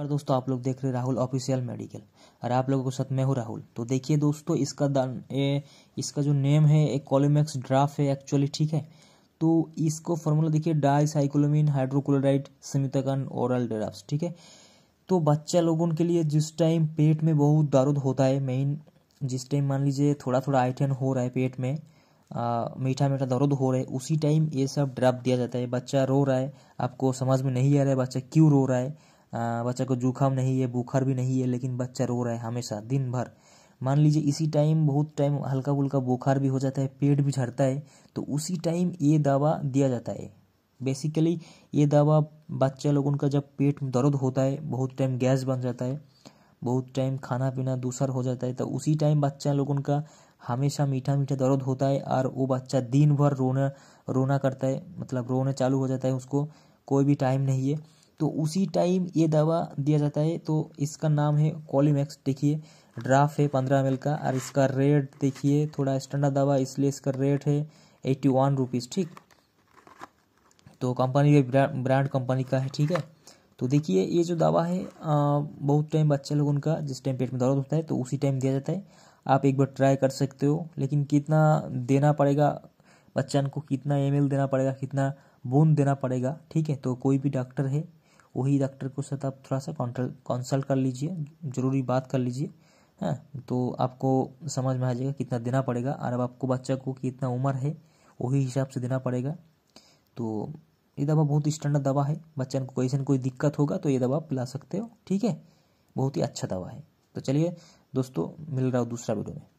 नमस्कार दोस्तों आप लोग देख रहे राहुल ऑफिशियल मेडिकल और आप लोगों को साथ मैं हूँ राहुल तो देखिए दोस्तों इसका दान ए, इसका जो नेम है एक कॉलोमैक्स ड्राफ है एक्चुअली ठीक है तो इसको फॉर्मूला देखिए dicyclomine hydrochloride simethicone oral draft ठीक है तो बच्चा लोगों के लिए जिस टाइम पेट में बहुत दर्द होता है मेन जिस टाइम मान लीजिए थोड़ा थोड़ा आइटन हो रहा है पेट में आ, मीठा मीठा दर्द हो रहा है उसी टाइम ये सब ड्राफ्ट दिया जाता है बच्चा रो रहा है आपको समझ में नहीं आ रहा है बच्चा क्यों रो रहा है बच्चा को जुखाम नहीं है बुखार भी नहीं है लेकिन बच्चा रो रहा है हमेशा दिन भर मान लीजिए इसी टाइम बहुत टाइम हल्का फुल्का बुखार भी हो जाता है पेट भी झड़ता है तो उसी टाइम ये दवा दिया जाता है बेसिकली ये दवा बच्चा लोगों का जब पेट दर्द होता है बहुत टाइम गैस बन जाता है बहुत टाइम खाना पीना दूसर हो जाता है तो उसी टाइम बच्चा लोगों का हमेशा मीठा मीठा दर्द होता है और वो बच्चा दिन भर रोना रोना करता है मतलब रोना चालू हो जाता है उसको कोई भी टाइम नहीं है तो उसी टाइम ये दवा दिया जाता है तो इसका नाम है कॉलीमैक्स देखिए ड्राफ है पंद्रह एम का और इसका रेट देखिए थोड़ा स्टैंडर्ड दवा इसलिए इसका रेट है एट्टी वन रुपीज़ ठीक तो कंपनी ब्रांड कंपनी का है ठीक है तो देखिए ये जो दवा है आ, बहुत टाइम बच्चे लोग उनका जिस टाइम पेट में दर्द होता है तो उसी टाइम दिया जाता है आप एक बार ट्राई कर सकते हो लेकिन कितना देना पड़ेगा बच्चन को कितना एम देना पड़ेगा कितना बूंद देना पड़ेगा ठीक है तो कोई भी डॉक्टर है वही डॉक्टर के साथ आप थोड़ा सा कंसल्ट कर लीजिए ज़रूरी बात कर लीजिए हैं हाँ? तो आपको समझ में आ जाएगा कितना देना पड़ेगा और अब आपको बच्चा को कितना उम्र है वही हिसाब से देना पड़ेगा तो ये दवा बहुत स्टैंडर्ड दवा है बच्चन को कैसे कोई दिक्कत होगा तो ये दवा आप पिला सकते हो ठीक है बहुत ही अच्छा दवा है तो चलिए दोस्तों मिल रहा हूँ दूसरा वीडियो में